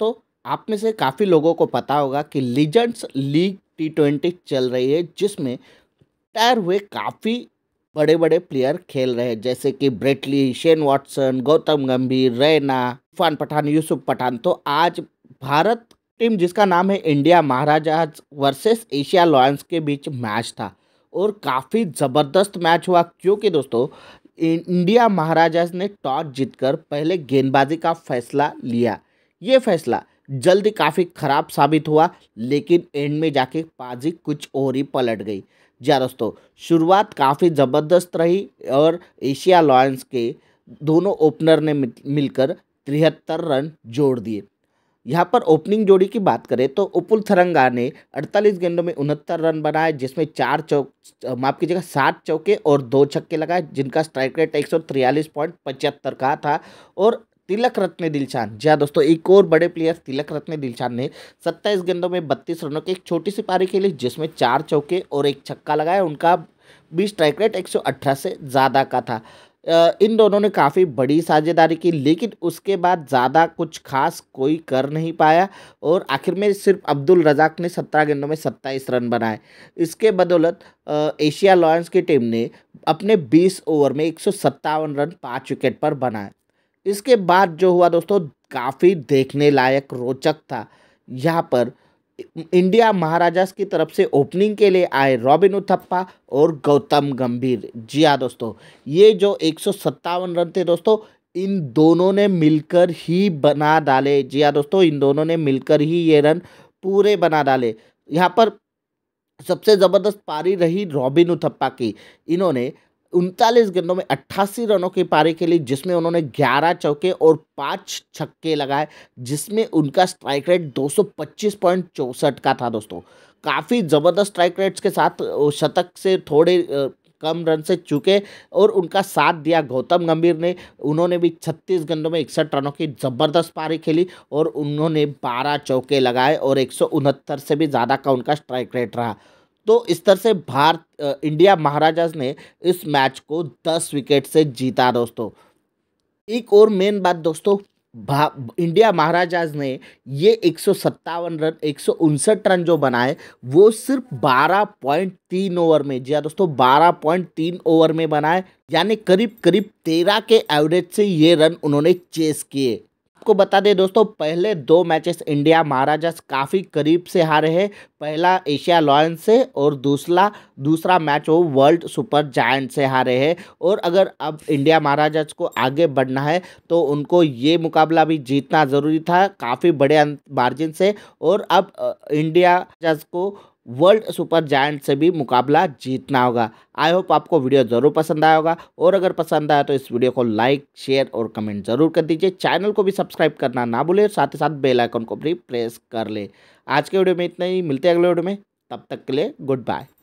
तो आप में से काफ़ी लोगों को पता होगा कि लीजेंड्स लीग टी ट्वेंटी चल रही है जिसमें टायर हुए काफ़ी बड़े बड़े प्लेयर खेल रहे हैं जैसे कि ब्रेटली शेन वाटसन गौतम गंभीर रैना इरफान पठान यूसुफ पठान तो आज भारत टीम जिसका नाम है India Maharaja versus Asia lions के बीच मैच था और काफ़ी ज़बरदस्त मैच हुआ क्योंकि दोस्तों इंडिया महाराजाज ने टॉस जीतकर पहले गेंदबाजी का फैसला लिया ये फैसला जल्द काफ़ी ख़राब साबित हुआ लेकिन एंड में जाके पाजी कुछ और ही पलट गई जी दोस्तों शुरुआत काफ़ी ज़बरदस्त रही और एशिया लॉयंस के दोनों ओपनर ने मिलकर तिहत्तर रन जोड़ दिए यहाँ पर ओपनिंग जोड़ी की बात करें तो उपुल थरंगा ने 48 गेंदों में उनहत्तर रन बनाए जिसमें चार चौक माफ कीजिएगा सात चौके और दो छक्के लगाए जिनका स्ट्राइक रेट एक का था और तिलक रत्न दिलशान जी हाँ दोस्तों एक और बड़े प्लेयर तिलक रत्न दिलशान ने 27 गेंदों में 32 रनों की एक छोटी सी पारी खेली जिसमें चार चौके और एक छक्का लगाया उनका बीस स्ट्राइक रेट 118 से ज़्यादा का था इन दोनों ने काफ़ी बड़ी साझेदारी की लेकिन उसके बाद ज़्यादा कुछ खास कोई कर नहीं पाया और आखिर में सिर्फ अब्दुल रजाक ने सत्रह गेंदों में सत्ताईस रन बनाए इसके बदौलत एशिया लॉयंस की टीम ने अपने बीस ओवर में एक रन पाँच विकेट पर बनाए इसके बाद जो हुआ दोस्तों काफ़ी देखने लायक रोचक था यहाँ पर इंडिया महाराजास की तरफ से ओपनिंग के लिए आए रॉबिन उथप्पा और गौतम गंभीर जी हाँ दोस्तों ये जो एक रन थे दोस्तों इन दोनों ने मिलकर ही बना डाले जी हाँ दोस्तों इन दोनों ने मिलकर ही ये रन पूरे बना डाले यहाँ पर सबसे ज़बरदस्त पारी रही रॉबिन उथप्पा की इन्होंने उनतालीस गेंदों में अट्ठासी रनों की पारी खेली जिसमें उन्होंने 11 चौके और पाँच छक्के लगाए जिसमें उनका स्ट्राइक रेट चौंसठ का था दोस्तों काफ़ी ज़बरदस्त स्ट्राइक रेट्स के साथ शतक से थोड़े कम रन से चूके और उनका साथ दिया गौतम गंभीर ने उन्होंने भी छत्तीस गेंदों में इकसठ रनों की ज़बरदस्त पारी खेली और उन्होंने बारह चौके लगाए और एक से भी ज़्यादा का उनका स्ट्राइक रेट रहा तो इस तरह से भारत इंडिया महाराजाज ने इस मैच को दस विकेट से जीता दोस्तों एक और मेन बात दोस्तों इंडिया महाराजाज ने ये एक रन एक रन जो बनाए वो सिर्फ 12.3 ओवर में जी हाँ दोस्तों 12.3 ओवर में बनाए यानी करीब करीब 13 के एवरेज से ये रन उन्होंने चेस किए आपको बता दें दोस्तों पहले दो मैचेस इंडिया महाराजा काफ़ी करीब से हारे हैं पहला एशिया लॉयंस से और दूसरा दूसरा मैच वो वर्ल्ड सुपर जायंट से हारे हैं और अगर अब इंडिया महाराजाज को आगे बढ़ना है तो उनको ये मुकाबला भी जीतना ज़रूरी था काफ़ी बड़े मार्जिन से और अब इंडिया को वर्ल्ड सुपर जायंट से भी मुकाबला जीतना होगा आई होप आपको वीडियो ज़रूर पसंद आया होगा और अगर पसंद आया तो इस वीडियो को लाइक शेयर और कमेंट ज़रूर कर दीजिए चैनल को भी सब्सक्राइब करना ना भूलें और साथ ही साथ बेल आइकन को भी प्रेस कर ले आज के वीडियो में इतना ही मिलते हैं अगले वीडियो में तब तक के लिए गुड बाय